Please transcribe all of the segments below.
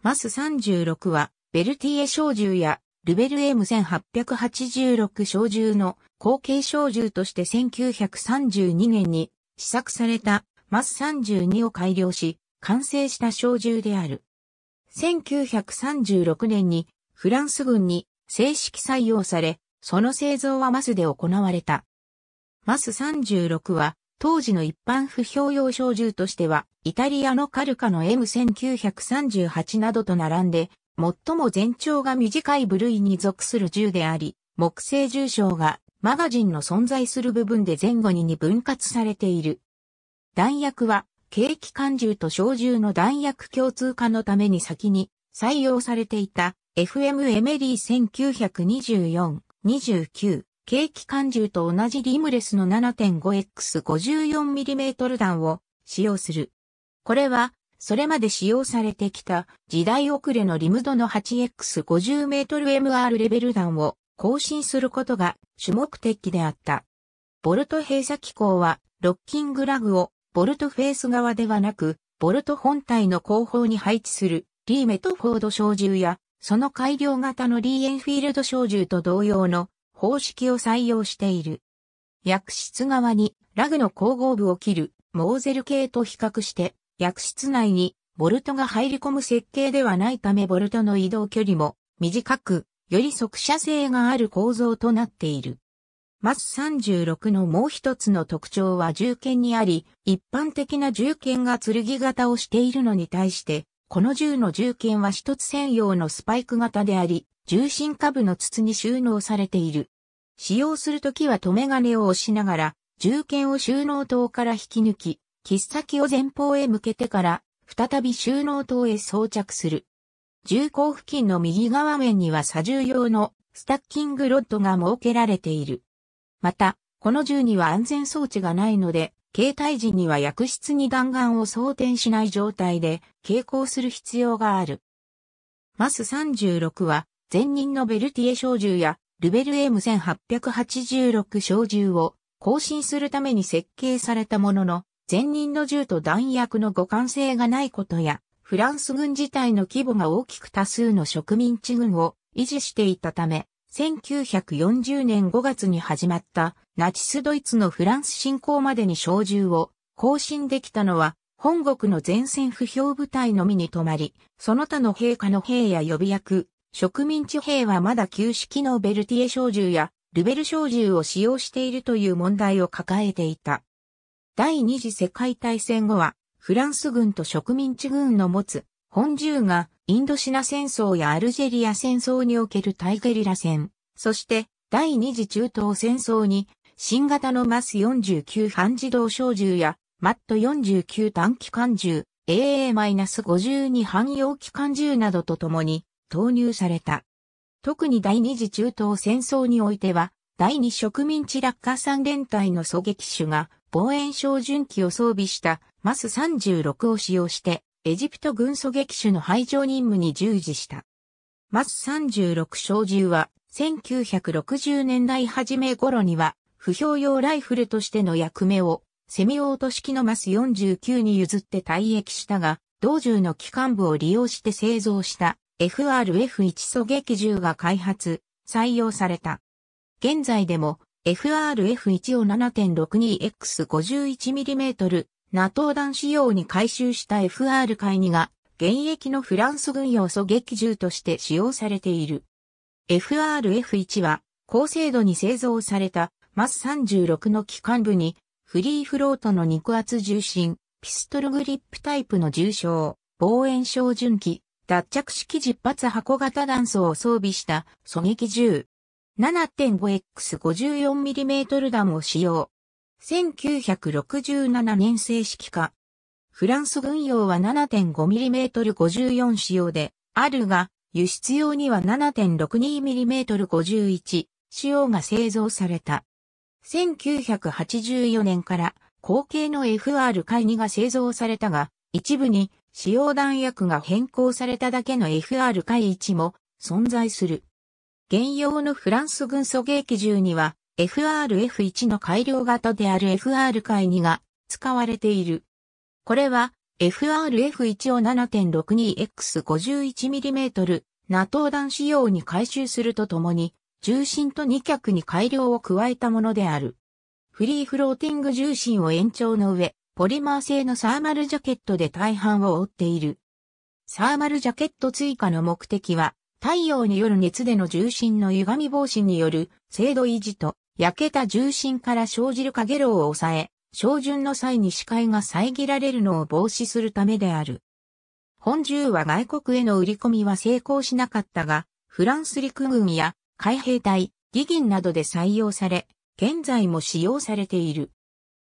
マス36は、ベルティエ小銃や、ルベル M1886 小銃の後継小銃として1932年に試作されたマス32を改良し、完成した小銃である。1936年にフランス軍に正式採用され、その製造はマスで行われた。マス36は当時の一般不評用小銃としては、イタリアのカルカの M1938 などと並んで、最も全長が短い部類に属する銃であり、木製銃章がマガジンの存在する部分で前後にに分割されている。弾薬は、軽機関銃と小銃の弾薬共通化のために先に採用されていた FM エメリー1924-29軽機関銃と同じリムレスの 7.5X54mm 弾を使用する。これは、それまで使用されてきた時代遅れのリムドの 8X50mmMR レベル弾を更新することが主目的であった。ボルト閉鎖機構はロッキングラグをボルトフェース側ではなく、ボルト本体の後方に配置するリーメトフォード小銃や、その改良型のリーエンフィールド小銃と同様の方式を採用している。薬室側にラグの後合部を切るモーゼル系と比較して薬室内にボルトが入り込む設計ではないためボルトの移動距離も短くより速射性がある構造となっている。マス36のもう一つの特徴は銃剣にあり、一般的な銃剣が剣型をしているのに対して、この銃の銃剣は一つ専用のスパイク型であり、重心下部の筒に収納されている。使用するときは留め金を押しながら、銃剣を収納塔から引き抜き、切っ先を前方へ向けてから、再び収納塔へ装着する。銃口付近の右側面には左重用のスタッキングロッドが設けられている。また、この銃には安全装置がないので、携帯時には薬室に弾丸を装填しない状態で携行する必要がある。マス36は前任のベルティエ小銃やルベル M1886 小銃を更新するために設計されたものの、前任の銃と弾薬の互換性がないことや、フランス軍自体の規模が大きく多数の植民地軍を維持していたため、1940年5月に始まったナチスドイツのフランス侵攻までに小銃を更新できたのは、本国の前線不評部隊のみに止まり、その他の陛下の兵や予備役、植民地兵はまだ旧式のベルティエ小銃やルベル小銃を使用しているという問題を抱えていた。第二次世界大戦後は、フランス軍と植民地軍の持つ本銃がインドシナ戦争やアルジェリア戦争におけるイゲリラ戦、そして第二次中東戦争に新型のマス49半自動小銃やマット49短機関銃 AA-52 汎用機関銃などとともに投入された。特に第二次中東戦争においては、第二植民地落下三連隊の狙撃手が防衛照準機を装備したマス36を使用して、エジプト軍狙撃手の排除任務に従事した。マス36小銃は、1960年代初め頃には、不評用ライフルとしての役目を、セミオート式のマス49に譲って退役したが、同銃の機関部を利用して製造した FRF1 狙撃銃が開発、採用された。現在でも FRF1 を 7.62X51mm ナトー弾仕様に回収した FR 海2が現役のフランス軍用狙撃銃として使用されている。FRF1 は高精度に製造されたマス36の機関部にフリーフロートの肉厚重心、ピストルグリップタイプの重傷、望遠症準器、脱着式10発箱型弾倉を装備した狙撃銃。7.5X54mm 弾を使用。1967年正式化。フランス軍用は 7.5mm54 使用で、あるが、輸出用には 7.62mm51 使用が製造された。1984年から後継の FR 会議が製造されたが、一部に使用弾薬が変更されただけの FR 回1も存在する。現用のフランス軍狙撃銃には FRF1 の改良型である FR 回2が使われている。これは FRF1 を 7.62X51mm ナトー弾仕様に回収するとともに重心と2脚に改良を加えたものである。フリーフローティング重心を延長の上、ポリマー製のサーマルジャケットで大半を覆っている。サーマルジャケット追加の目的は、太陽による熱での重心の歪み防止による精度維持と、焼けた重心から生じる影炉を抑え、照準の際に視界が遮られるのを防止するためである。本銃は外国への売り込みは成功しなかったが、フランス陸軍や海兵隊、義ンなどで採用され、現在も使用されている。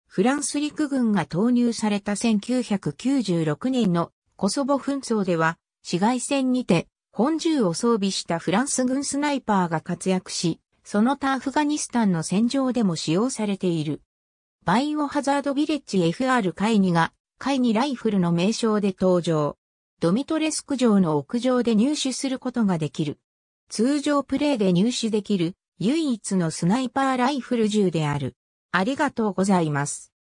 フランス陸軍が投入された1996年のコソボ紛争では、市街戦にて、本銃を装備したフランス軍スナイパーが活躍し、その他アフガニスタンの戦場でも使用されている。バイオハザードビレッジ FR 会議が、会議ライフルの名称で登場。ドミトレスク城の屋上で入手することができる。通常プレイで入手できる唯一のスナイパーライフル銃である。ありがとうございます。